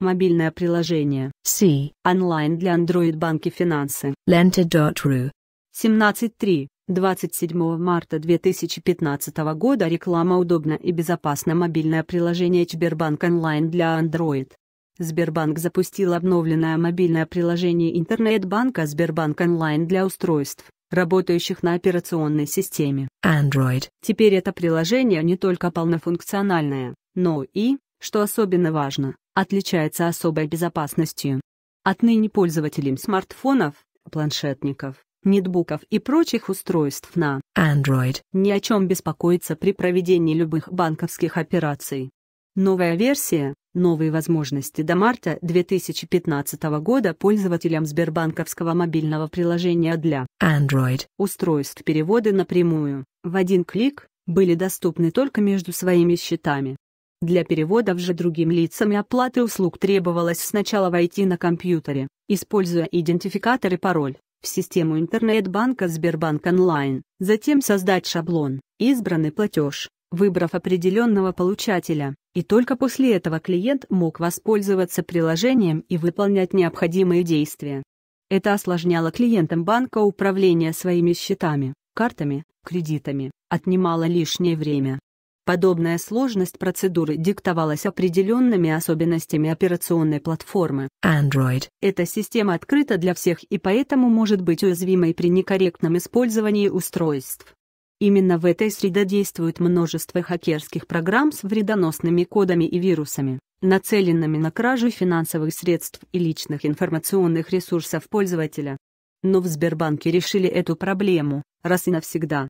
Мобильное приложение C. Онлайн для Android банки финансы. Lenta.ru 17.3. 27 марта 2015 года реклама удобно и безопасно мобильное приложение Сбербанк онлайн для Android. Сбербанк запустил обновленное мобильное приложение интернет-банка Сбербанк онлайн для устройств, работающих на операционной системе Android. Теперь это приложение не только полнофункциональное, но и, что особенно важно, отличается особой безопасностью. Отныне пользователям смартфонов, планшетников, нетбуков и прочих устройств на Android ни о чем беспокоиться при проведении любых банковских операций. Новая версия, новые возможности до марта 2015 года пользователям Сбербанковского мобильного приложения для Android устройств переводы напрямую, в один клик, были доступны только между своими счетами. Для переводов же другим лицам и оплаты услуг требовалось сначала войти на компьютере, используя идентификатор и пароль, в систему интернет-банка Сбербанк Онлайн, затем создать шаблон, избранный платеж, выбрав определенного получателя, и только после этого клиент мог воспользоваться приложением и выполнять необходимые действия. Это осложняло клиентам банка управление своими счетами, картами, кредитами, отнимало лишнее время, Подобная сложность процедуры диктовалась определенными особенностями операционной платформы. Android. Эта система открыта для всех и поэтому может быть уязвимой при некорректном использовании устройств. Именно в этой среде действует множество хакерских программ с вредоносными кодами и вирусами, нацеленными на кражу финансовых средств и личных информационных ресурсов пользователя. Но в Сбербанке решили эту проблему, раз и навсегда.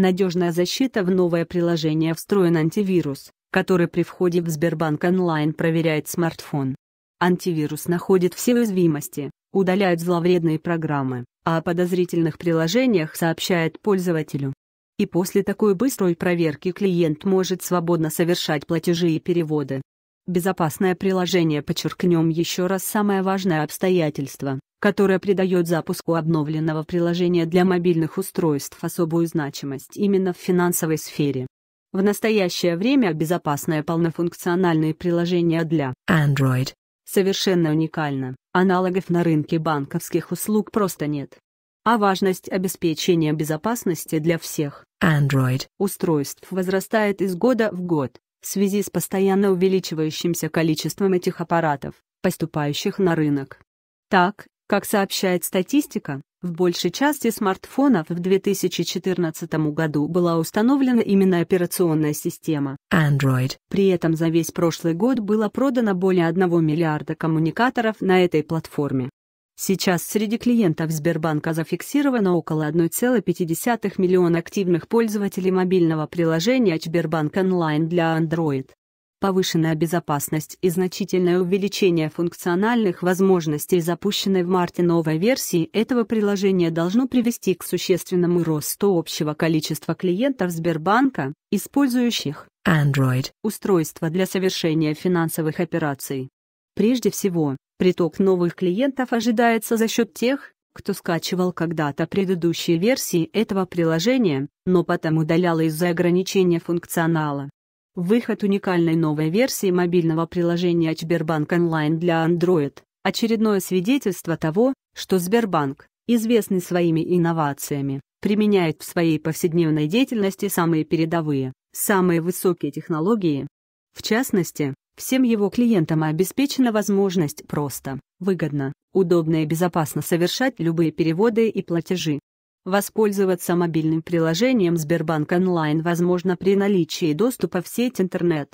Надежная защита в новое приложение встроен антивирус, который при входе в Сбербанк онлайн проверяет смартфон. Антивирус находит все уязвимости, удаляет зловредные программы, а о подозрительных приложениях сообщает пользователю. И после такой быстрой проверки клиент может свободно совершать платежи и переводы. Безопасное приложение подчеркнем еще раз самое важное обстоятельство, которое придает запуску обновленного приложения для мобильных устройств особую значимость именно в финансовой сфере. В настоящее время безопасное полнофункциональное приложение для Android совершенно уникально, аналогов на рынке банковских услуг просто нет. А важность обеспечения безопасности для всех Android устройств возрастает из года в год в связи с постоянно увеличивающимся количеством этих аппаратов, поступающих на рынок. Так, как сообщает статистика, в большей части смартфонов в 2014 году была установлена именно операционная система Android. При этом за весь прошлый год было продано более 1 миллиарда коммуникаторов на этой платформе. Сейчас среди клиентов Сбербанка зафиксировано около 1,5 миллиона активных пользователей мобильного приложения Сбербанк Онлайн для Android. Повышенная безопасность и значительное увеличение функциональных возможностей запущенной в марте новой версии этого приложения должно привести к существенному росту общего количества клиентов Сбербанка, использующих Android устройства для совершения финансовых операций. Прежде всего, приток новых клиентов ожидается за счет тех, кто скачивал когда-то предыдущие версии этого приложения, но потом удалял из-за ограничения функционала. Выход уникальной новой версии мобильного приложения Сбербанк Онлайн для Android – очередное свидетельство того, что Сбербанк, известный своими инновациями, применяет в своей повседневной деятельности самые передовые, самые высокие технологии. В частности, Всем его клиентам обеспечена возможность просто, выгодно, удобно и безопасно совершать любые переводы и платежи. Воспользоваться мобильным приложением Сбербанк Онлайн возможно при наличии доступа в сеть интернет.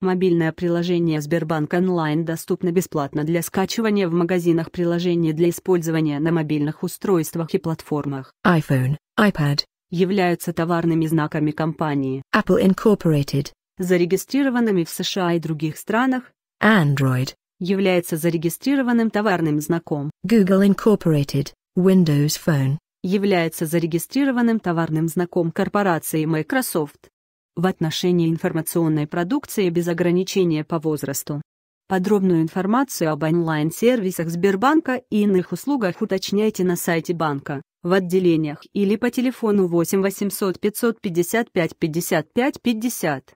Мобильное приложение Сбербанк Онлайн доступно бесплатно для скачивания в магазинах приложений для использования на мобильных устройствах и платформах. iPhone, iPad являются товарными знаками компании. Apple Incorporated зарегистрированными в США и других странах, Android является зарегистрированным товарным знаком. Google Incorporated, Windows Phone является зарегистрированным товарным знаком корпорации Microsoft в отношении информационной продукции без ограничения по возрасту. Подробную информацию об онлайн-сервисах Сбербанка и иных услугах уточняйте на сайте банка, в отделениях или по телефону 8 800 555 55 50.